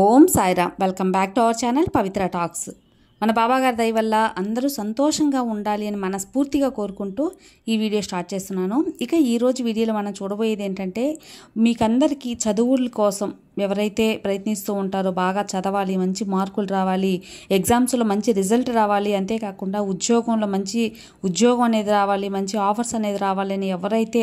Om Sairam welcome back to our channel Pavitra talks మన బాబాగారి దయ వల్ల అందరూ సంతోషంగా ఉండాలి అని మనస్ఫూర్తిగా కోరుకుంటూ ఈ వీడియో స్టార్ట్ చేస్తున్నాను ఇక ఈరోజు వీడియోలో మనం చూడబోయేది ఏంటంటే మీకందరికీ చదువుల కోసం ఎవరైతే ప్రయత్నిస్తూ ఉంటారో బాగా చదవాలి మంచి మార్కులు రావాలి ఎగ్జామ్స్లో మంచి రిజల్ట్ రావాలి అంతేకాకుండా ఉద్యోగంలో మంచి ఉద్యోగం అనేది రావాలి మంచి ఆఫర్స్ అనేది రావాలని ఎవరైతే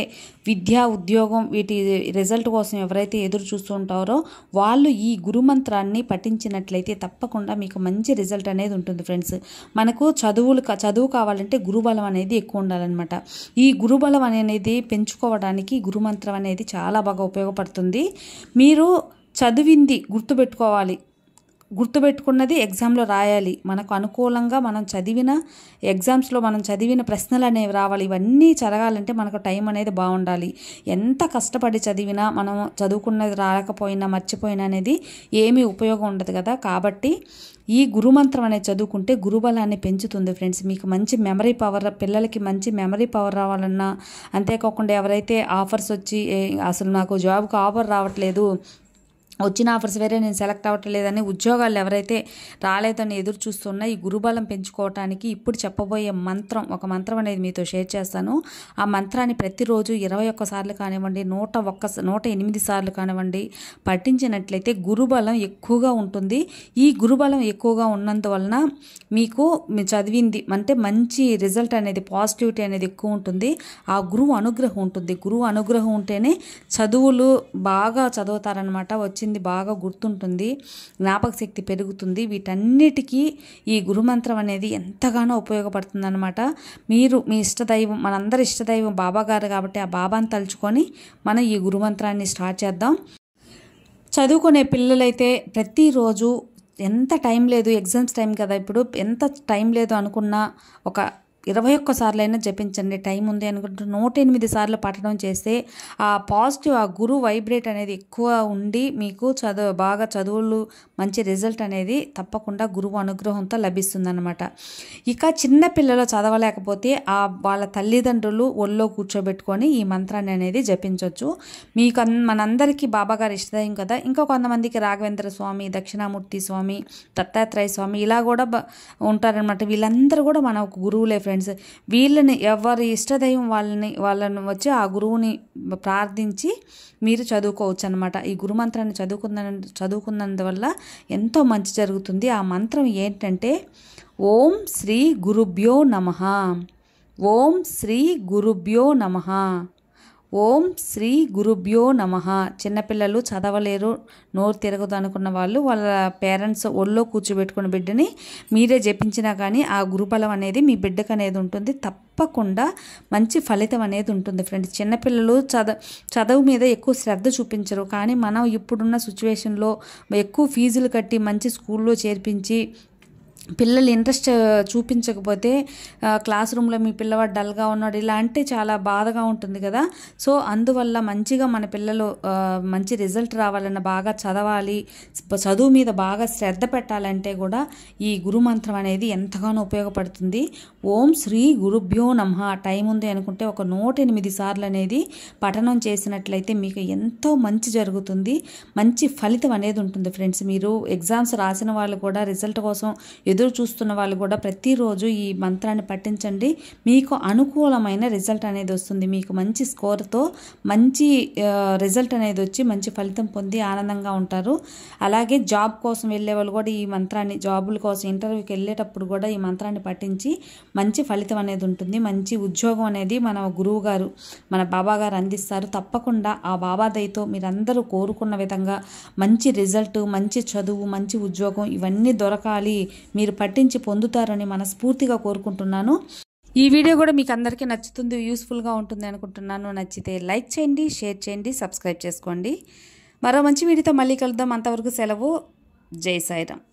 విద్యా ఉద్యోగం వీటి రిజల్ట్ కోసం ఎవరైతే ఎదురు చూస్తూ ఉంటారో వాళ్ళు ఈ గురుమంత్రాన్ని పఠించినట్లయితే తప్పకుండా మీకు మంచి రిజల్ట్ అనేది ఉంటుంది ఉంటుంది ఫ్రెండ్స్ మనకు చదువులు చదువు కావాలంటే గురుబలం అనేది ఎక్కువ ఉండాలన్నమాట ఈ గురుబలం అనేది పెంచుకోవడానికి గురుమంత్రం అనేది చాలా బాగా ఉపయోగపడుతుంది మీరు చదివింది గుర్తుపెట్టుకోవాలి గుర్తుపెట్టుకున్నది ఎగ్జామ్లో రాయాలి మనకు అనుకూలంగా మనం చదివిన ఎగ్జామ్స్లో మనం చదివిన ప్రశ్నలు అనేవి రావాలి ఇవన్నీ చదవాలంటే మనకు టైం అనేది బాగుండాలి ఎంత కష్టపడి చదివినా మనం చదువుకున్నది రాకపోయినా మర్చిపోయినా అనేది ఏమీ ఉపయోగం ఉండదు కదా కాబట్టి ఈ గురుమంత్రం అనేది చదువుకుంటే గురుబలాన్ని పెంచుతుంది ఫ్రెండ్స్ మీకు మంచి మెమరీ పవర్ పిల్లలకి మంచి మెమరీ పవర్ రావాలన్నా అంతేకాకుండా ఎవరైతే ఆఫర్స్ వచ్చి అసలు నాకు జాబ్కి ఆఫర్ రావట్లేదు వచ్చిన ఆఫర్స్ వేరే నేను సెలెక్ట్ అవ్వట్లేదని ఉద్యోగాలు ఎవరైతే రాలేదని ఎదురు చూస్తున్నా ఈ గురుబలం పెంచుకోవటానికి ఇప్పుడు చెప్పబోయే మంత్రం ఒక మంత్రం అనేది మీతో షేర్ చేస్తాను ఆ మంత్రాన్ని ప్రతిరోజు ఇరవై ఒక్క సార్లు కానివ్వండి నూట ఒక్క నూట ఎనిమిది సార్లు కానివ్వండి పఠించినట్లయితే గురుబలం ఎక్కువగా ఉంటుంది ఈ గురుబలం ఎక్కువగా ఉన్నందువలన మీకు చదివింది అంటే మంచి రిజల్ట్ అనేది పాజిటివిటీ అనేది ఎక్కువ ఉంటుంది ఆ గురువు అనుగ్రహం ఉంటుంది గురువు అనుగ్రహం ఉంటేనే చదువులు బాగా చదువుతారనమాట వచ్చింది వచ్చింది బాగా గుర్తుంటుంది జ్ఞాపక శక్తి పెరుగుతుంది వీటన్నిటికీ ఈ గురుమంత్రం అనేది ఎంతగానో ఉపయోగపడుతుందన్నమాట మీరు మీ ఇష్టదైవం మనందరి ఇష్టదైవం బాబా గారు కాబట్టి ఆ బాబాను తలుచుకొని మనం ఈ గురుమంత్రాన్ని స్టార్ట్ చేద్దాం చదువుకునే పిల్లలైతే ప్రతిరోజు ఎంత టైం లేదు ఎగ్జామ్స్ టైం కదా ఇప్పుడు ఎంత టైం లేదు అనుకున్న ఒక ఇరవై ఒక్కసార్లైనా జపించండి టైం ఉంది అనుకుంటే నూట ఎనిమిది సార్లు పట్టడం చేస్తే ఆ పాజిటివ్ ఆ గురు వైబ్రేట్ అనేది ఎక్కువ ఉండి మీకు చదువు బాగా చదువులు మంచి రిజల్ట్ అనేది తప్పకుండా గురువు అనుగ్రహంతో లభిస్తుందన్నమాట ఇక చిన్న పిల్లలు చదవలేకపోతే ఆ వాళ్ళ తల్లిదండ్రులు ఒళ్ళో కూర్చోబెట్టుకొని ఈ మంత్రాన్ని అనేది జపించవచ్చు మీకు మనందరికీ బాబాగారు ఇష్టదయం కదా ఇంకా కొంతమందికి రాఘవేంద్ర స్వామి దక్షిణామూర్తి స్వామి దత్తాత్రేయ స్వామి ఇలా కూడా ఉంటారనమాట వీళ్ళందరూ కూడా మన గురువులే ఫ్రెండ్స్ వీళ్ళని ఎవరి ఇష్టదైవం వాళ్ళని వాళ్ళను వచ్చి ఆ గురువుని ప్రార్థించి మీరు చదువుకోవచ్చు అనమాట ఈ గురు మంత్రాన్ని చదువుకున్న చదువుకున్నందువల్ల ఎంతో మంచి జరుగుతుంది ఆ మంత్రం ఏంటంటే ఓం శ్రీ గురుభ్యో నమ ఓం శ్రీ గురుభ్యో నమ ఓం శ్రీ గురుభ్యో నమ చిన్నపిల్లలు చదవలేరు నోరు తిరగదు అనుకున్న వాళ్ళు వాళ్ళ పేరెంట్స్ ఒళ్ళో కూర్చోబెట్టుకున్న బిడ్డని మీరే జపించినా కానీ ఆ గురుబలం అనేది మీ బిడ్డకు అనేది ఉంటుంది తప్పకుండా మంచి ఫలితం అనేది ఉంటుంది ఫ్రెండ్స్ చిన్నపిల్లలు చదవ చదువు మీద ఎక్కువ శ్రద్ధ చూపించరు కానీ మనం ఇప్పుడున్న సిచ్యువేషన్లో ఎక్కువ ఫీజులు కట్టి మంచి స్కూల్లో చేర్పించి పిల్లలు ఇంట్రెస్ట్ చూపించకపోతే క్లాస్ రూమ్లో మీ పిల్లవాడు డల్గా ఉన్నాడు ఇలా అంటే చాలా బాధగా ఉంటుంది కదా సో అందువల్ల మంచిగా మన పిల్లలు మంచి రిజల్ట్ రావాలన్న బాగా చదవాలి చదువు మీద బాగా శ్రద్ధ పెట్టాలంటే కూడా ఈ గురు మంత్రం అనేది ఎంతగానో ఉపయోగపడుతుంది ఓం శ్రీ గురుభ్యో నమ టైం ఉంది అనుకుంటే ఒక నూట ఎనిమిది సార్లు అనేది పఠనం చేసినట్లయితే మీకు ఎంతో మంచి జరుగుతుంది మంచి ఫలితం అనేది ఉంటుంది ఫ్రెండ్స్ మీరు ఎగ్జామ్స్ రాసిన వాళ్ళు కూడా రిజల్ట్ కోసం ఎదురు చూస్తున్న వాళ్ళు కూడా ప్రతిరోజు ఈ మంత్రాన్ని పట్టించండి మీకు అనుకూలమైన రిజల్ట్ అనేది వస్తుంది మీకు మంచి స్కోర్తో మంచి రిజల్ట్ అనేది వచ్చి మంచి ఫలితం పొంది ఆనందంగా ఉంటారు అలాగే జాబ్ కోసం వెళ్ళే వాళ్ళు కూడా ఈ మంత్రాన్ని జాబుల కోసం ఇంటర్వ్యూకి వెళ్ళేటప్పుడు కూడా ఈ మంత్రాన్ని పట్టించి మంచి ఫలితం అనేది ఉంటుంది మంచి ఉద్యోగం అనేది మన గురువు గారు మన బాబా గారు అందిస్తారు తప్పకుండా ఆ బాబా దయతో మీరందరూ కోరుకున్న విధంగా మంచి రిజల్ట్ మంచి చదువు మంచి ఉద్యోగం ఇవన్నీ దొరకాలి మీరు మీరు పట్టించి పొందుతారని మనస్ఫూర్తిగా కోరుకుంటున్నాను ఈ వీడియో కూడా మీకు అందరికీ నచ్చుతుంది యూస్ఫుల్గా ఉంటుంది అనుకుంటున్నాను నచ్చితే లైక్ చేయండి షేర్ చేయండి సబ్స్క్రైబ్ చేసుకోండి మరో మంచి వీడియోతో మళ్ళీ కలుద్దాం అంతవరకు సెలవు జై సాయిరామ్